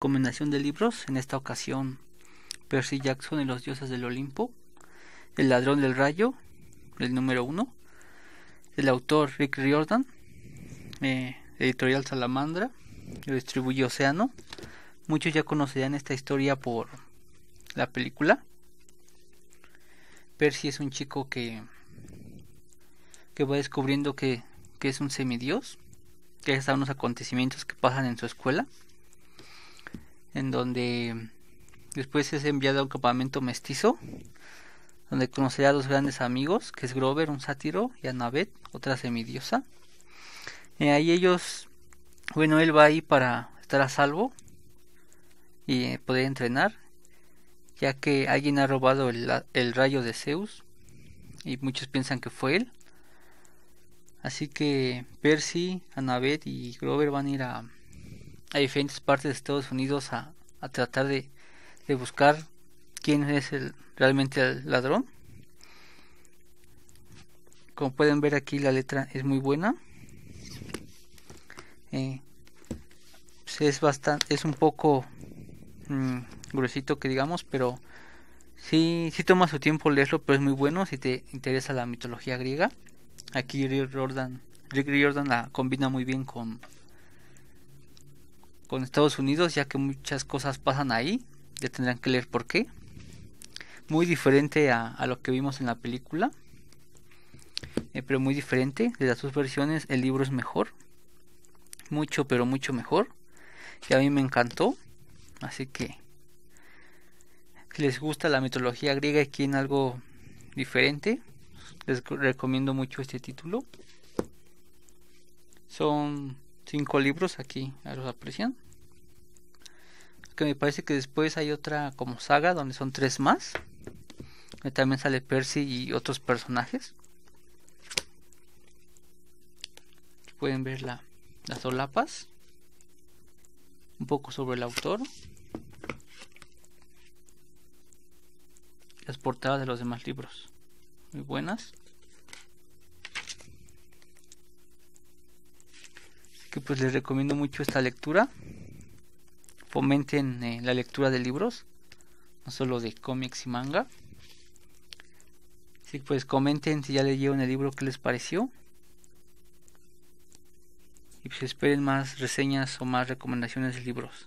Combinación de libros, en esta ocasión Percy Jackson y los dioses del Olimpo, El ladrón del rayo, el número uno, El autor Rick Riordan, eh, editorial Salamandra, lo distribuye Océano. Muchos ya conocerán esta historia por la película. Percy es un chico que, que va descubriendo que, es un semidios, que están unos acontecimientos que pasan en su escuela en donde después es enviado a un campamento mestizo, donde conocerá a dos grandes amigos, que es Grover, un sátiro, y Annabeth, otra semidiosa. Y ahí ellos, bueno, él va ahí para estar a salvo y eh, poder entrenar, ya que alguien ha robado el, el rayo de Zeus y muchos piensan que fue él. Así que Percy, Annabeth y Grover van a ir a a diferentes partes de Estados Unidos a, a tratar de, de, buscar quién es el, realmente el ladrón. Como pueden ver aquí la letra es muy buena. Eh, pues es bastante, es un poco mm, gruesito que digamos, pero sí, sí toma su tiempo leerlo, pero es muy bueno si te interesa la mitología griega. Aquí Rick Jordan, la combina muy bien con con Estados Unidos, ya que muchas cosas pasan ahí, ya tendrán que leer por qué. Muy diferente a, lo que vimos en la película, eh, pero muy diferente. De las dos versiones, el libro es mejor, mucho, pero mucho mejor. Y a mí me encantó, así que si les gusta la mitología griega y quieren algo diferente, les recomiendo mucho este título. Son cinco libros aquí a los aprecian que me parece que después hay otra como saga donde son tres más también sale Percy y otros personajes pueden ver la, las solapas un poco sobre el autor las portadas de los demás libros muy buenas que pues les recomiendo mucho esta lectura. Fomenten eh, la lectura de libros, no solo de cómics y manga. Así que pues comenten si ya leyeron el libro, que les pareció. Y pues esperen más reseñas o más recomendaciones de libros.